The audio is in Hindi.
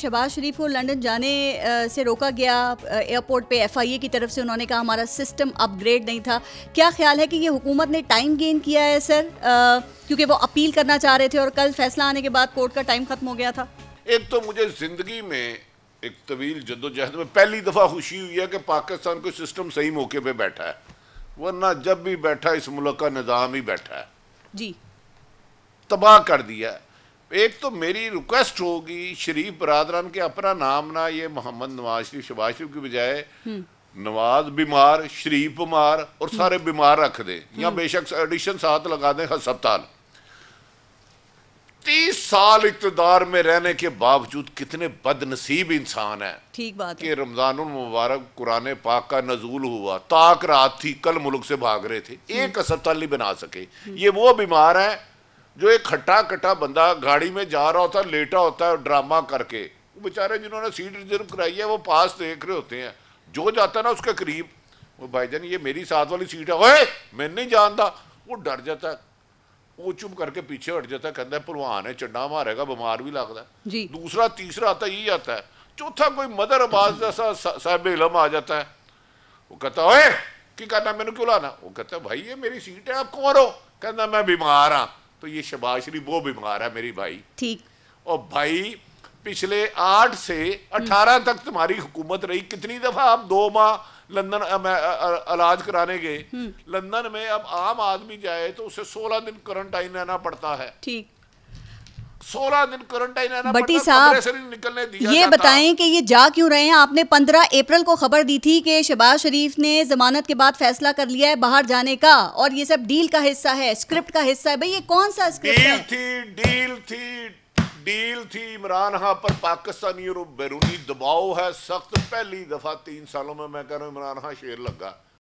शहबाज शरीफ को लंदन जाने से रोका गया एयरपोर्ट पे एफआईए की तरफ से उन्होंने कहा हमारा सिस्टम अपग्रेड नहीं था क्या ख्याल है कि ये हुकूमत ने टाइम गेन किया है सर क्योंकि वो अपील करना चाह रहे थे और कल फैसला आने के बाद कोर्ट का टाइम ख़त्म हो गया था एक तो मुझे ज़िंदगी में एक तवील जदोजहद में पहली दफ़ा खुशी हुई है कि पाकिस्तान को सिस्टम सही मौके पर बैठा है वरना जब भी बैठा इस मुल्क का निज़ाम ही बैठा है जी तबाह कर दिया है एक तो मेरी रिक्वेस्ट होगी शरीफ बरादरान के अपना नाम ना ये मोहम्मद नवाज शरीफ शबाज शरीफ की बजाय हम्म। नवाज बीमार शरीफ बीमार और हम्म। सारे बीमार रख दे या हम्म। बेशक एडिशन साथ लगा दें हस्पताल तीस साल इकतदार में रहने के बावजूद कितने बदनसीब इंसान है ठीक बात कि रमजान मुबारक कुरान पाक का नजूल हुआ ताक रात थी कल मुल्क से भाग रहे थे एक अस्पताल नहीं बना सके ये वो बीमार है जो एक खट्टा खट्टा बंदा गाड़ी में जा रहा होता है लेटा होता है ड्रामा करके बेचारे जिन्होंने सीट रिजर्व कराई है वो पास देख रहे होते हैं जो जाता है ना उसके करीब वो जान ये मेरी साथ वाली सीट है ओए मैं नहीं जानता वो डर जाता है वो चुप करके पीछे हट जाता है कहता है भलवान है चंडा मारेगा बीमार भी लगता है दूसरा तीसरा आता यही आता है चौथा कोई मदर अब्बास जैसा साहब इलम आ जाता है वो कहता ओए की करना मैंने क्यों लाना वो कहता भाई ये मेरी सीट है आप कौन हो कहना मैं बीमार हाँ तो ये शबाज शरीफ वो बीमार है मेरी भाई ठीक और भाई पिछले आठ से अठारह तक तुम्हारी हुकूमत रही कितनी दफा आप दो माह लंदन इलाज कराने गए हम्म। लंदन में अब आम आदमी जाए तो उसे सोलह दिन क्वारंटाइन रहना पड़ता है ठीक सोलह दिन क्वारंटाइन रहना बटी साहब ये बताएं कि ये जा क्यों रहे हैं आपने पंद्रह अप्रैल को खबर दी थी कि शहबाज शरीफ ने जमानत के बाद फैसला कर लिया है बाहर जाने का और ये सब डील का हिस्सा है स्क्रिप्ट का हिस्सा है भाई ये कौन सा स्क्रिप्ट डील है? थी डील थी डील थी इमरान खान पर पाकिस्तानी और बैरूनी दबाव है सख्त पहली दफा तीन सालों में मैं कह रहा हूँ इमरान खान शेर लगा